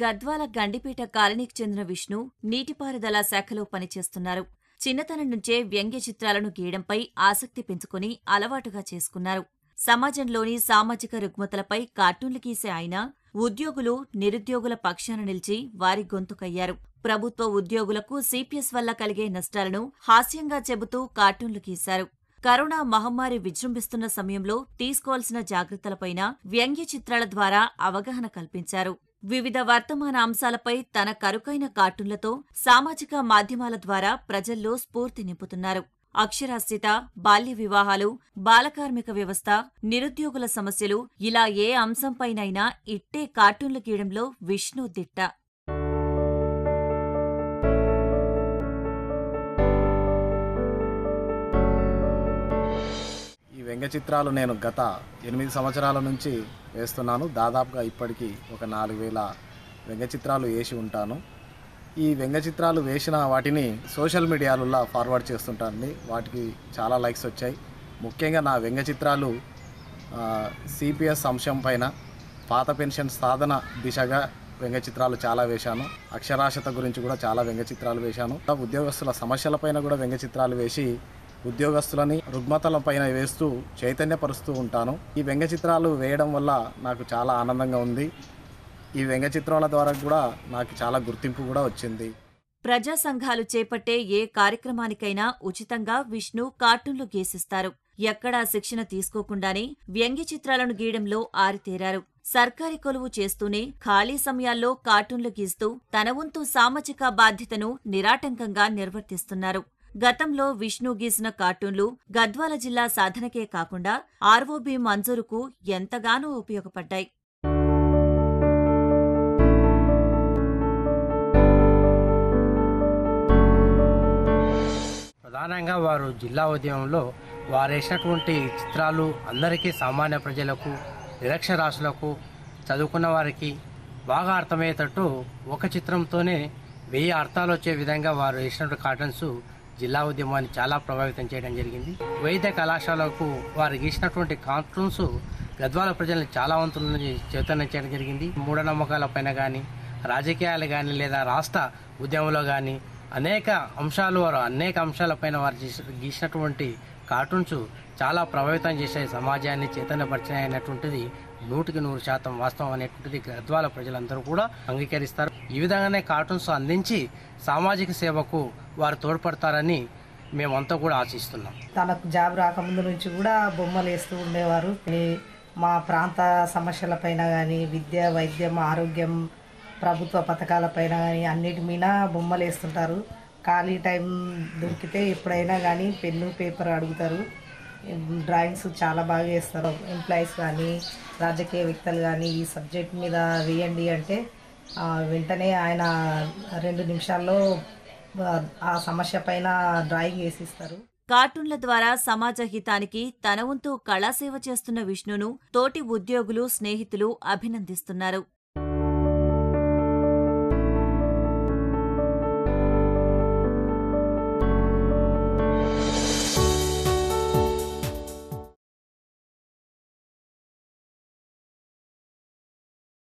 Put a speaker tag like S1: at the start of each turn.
S1: గద్వాల గండిపేట కాలనీకి చెందిన విష్ణు నీటిపారుదల శాఖలో పనిచేస్తున్నారు చిన్నతనం నుంచే వ్యంగ్య చిత్రాలను గీయడంపై ఆసక్తి పెంచుకుని అలవాటుగా చేసుకున్నారు సమాజంలోని సామాజిక రుగ్మతలపై కార్టూన్లు గీసే ఆయన ఉద్యోగులు నిరుద్యోగుల పక్షాన నిలిచి వారి గొంతుకయ్యారు ప్రభుత్వ ఉద్యోగులకు సిపిఎస్ వల్ల కలిగే నష్టాలను హాస్యంగా చెబుతూ కార్టూన్లు గీశారు కరోనా మహమ్మారి విజృంభిస్తున్న సమయంలో తీసుకోవాల్సిన జాగ్రత్తలపైన వ్యంగ్య చిత్రాల ద్వారా అవగాహన కల్పించారు వివిధ వర్తమాన అంశాలపై తన కరుకైన కార్టూన్లతో సామాజిక మాధ్యమాల ద్వారా ప్రజల్లో స్ఫూర్తి నింపుతున్నారు అక్షరాస్యత బాల్య వివాహాలు బాలకార్మిక వ్యవస్థ నిరుద్యోగుల సమస్యలు ఇలా ఏ అంశంపైనైనా ఇట్టే కార్టూన్లు గీయడంలో విష్ణు దిట్ట
S2: వ్యంగ్య చిత్రాలు నేను గత ఎనిమిది సంవత్సరాల నుంచి వేస్తున్నాను దాదాపుగా ఇప్పటికీ ఒక నాలుగు వేల వ్యంగ్య చిత్రాలు వేసి ఉంటాను ఈ వ్యంగ్య చిత్రాలు వేసిన వాటిని సోషల్ మీడియాలలో ఫార్వర్డ్ చేస్తుంటాను వాటికి చాలా లైక్స్ వచ్చాయి ముఖ్యంగా నా వ్యంగ్య చిత్రాలు సిపిఎస్ అంశం పైన పాత పెన్షన్ సాధన దిశగా వ్యంగ్య చిత్రాలు చాలా వేశాను అక్షరాస్యత గురించి కూడా చాలా వ్యంగ్య చిత్రాలు వేశాను ఉద్యోగస్తుల పైన కూడా వ్యంగ్య చిత్రాలు వేసి ఉద్యోగస్తులని రుగ్మతల పైన వేస్తూ చైతన్యపరుస్తూ ఉంటాను ఈ వ్యంగ్య చిత్రాలు వేయడం వల్ల నాకు చాలా ఆనందంగా ఉంది ఈ వ్యంగ్య చిత్రాల ద్వారా కూడా నాకు చాలా గుర్తింపు కూడా వచ్చింది
S1: ప్రజా సంఘాలు చేపట్టే ఏ కార్యక్రమానికైనా ఉచితంగా విష్ణు కార్టూన్లు గీసిస్తారు ఎక్కడా శిక్షణ తీసుకోకుండానే వ్యంగ్య చిత్రాలను గీయడంలో ఆరితేరారు సర్కారీ కొలువు చేస్తూనే ఖాళీ సమయాల్లో కార్టూన్లు గీస్తూ తన వంతు సామాజిక బాధ్యతను నిరాటంకంగా నిర్వర్తిస్తున్నారు గతంలో విష్ణు గీసిన కార్టూన్లు గద్వాల జిల్లా సాధనకే కాకుండా ఆర్ఓబి మంజూరుకు ఎంతగానో ఉపయోగపడ్డాయి
S3: ప్రధానంగా వారు జిల్లా ఉద్యమంలో వారేసినటువంటి చిత్రాలు అందరికీ సామాన్య ప్రజలకు నిరక్షరాశులకు చదువుకున్న వారికి బాగా అర్థమయ్యేటట్టు ఒక చిత్రంతోనే వెయ్యి అర్థాలు వచ్చే విధంగా వారు వేసినటువంటి కార్టూన్స్ జిల్లా ఉద్యమాన్ని చాలా ప్రభావితం చేయడం జరిగింది వైద్య కళాశాలకు వారు గీసినటువంటి కాన్ఫరెన్స్ గద్వాల ప్రజలను చాలా వంతులను చైతన్యం చేయడం జరిగింది పైన కానీ రాజకీయాలు కానీ లేదా రాష్ట్ర ఉద్యమంలో కానీ అనేక అంశాలు వారు అనేక అంశాలపైన వారు గీసినటువంటి కార్టూన్స్ చాలా ప్రభావితం చేసే సమాజాన్ని చైతన్యపరిచినాయి అనేటువంటిది నూటికి నూరు శాతం వాస్తవం అనేటువంటిది గద్వాల ప్రజలందరూ కూడా అంగీకరిస్తారు ఈ విధంగానే కార్టూన్స్ అందించి సామాజిక సేవకు వారు తోడ్పడతారని మేమంతా కూడా ఆశిస్తున్నాం
S4: తన జాబ్ రాకముందు నుంచి కూడా బొమ్మలు వేస్తూ ఉండేవారు మా ప్రాంత సమస్యలపైన కానీ విద్య వైద్యం ఆరోగ్యం ప్రభుత్వ పథకాలపైన కానీ అన్నిటి మీద బొమ్మలు వేస్తుంటారు ఖాళీ టైం దొరికితే ఎప్పుడైనా కానీ పెన్ను పేపర్ అడుగుతారు డ్రాయింగ్స్ చాలా బాగా వేస్తారు ఎంప్లాయీస్ కానీ రాజకీయ వ్యక్తులు కానీ ఈ సబ్జెక్ట్ మీద వేయండి అంటే వెంటనే ఆయన రెండు నిమిషాల్లో ఆ సమస్య పైన డ్రాయింగ్ వేసిస్తారు
S1: కార్టూన్ల ద్వారా సమాజ హితానికి తన వంతు కళాసేవ చేస్తున్న విష్ణును తోటి ఉద్యోగులు స్నేహితులు అభినందిస్తున్నారు